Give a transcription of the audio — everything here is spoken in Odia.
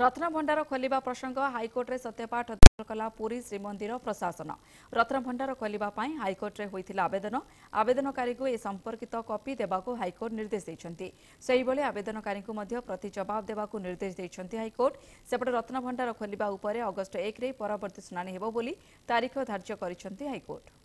ରତ୍ନଭଣ୍ଡାର ଖୋଲିବା ପ୍ରସଙ୍ଗ ହାଇକୋର୍ଟରେ ସତ୍ୟପାଠ କଲା ପୁରୀ ଶ୍ରୀମନ୍ଦିର ପ୍ରଶାସନ ରତ୍ନଭଣ୍ଡାର ଖୋଲିବା ପାଇଁ ହାଇକୋର୍ଟରେ ହୋଇଥିଲା ଆବେଦନ ଆବେଦନକାରୀଙ୍କୁ ଏ ସମ୍ପର୍କିତ କପି ଦେବାକୁ ହାଇକୋର୍ଟ ନିର୍ଦ୍ଦେଶ ଦେଇଛନ୍ତି ସେହିଭଳି ଆବେଦନକାରୀଙ୍କୁ ମଧ୍ୟ ପ୍ରତି ଜବାବ ଦେବାକୁ ନିର୍ଦ୍ଦେଶ ଦେଇଛନ୍ତି ହାଇକୋର୍ଟ ସେପଟେ ରତ୍ନଭଣ୍ଡାର ଖୋଲିବା ଉପରେ ଅଗଷ୍ଟ ଏକରେ ପରବର୍ତ୍ତୀ ଶୁଣାଣି ହେବ ବୋଲି ତାରିଖ ଧାର୍ଯ୍ୟ କରିଛନ୍ତି ହାଇକୋର୍ଟ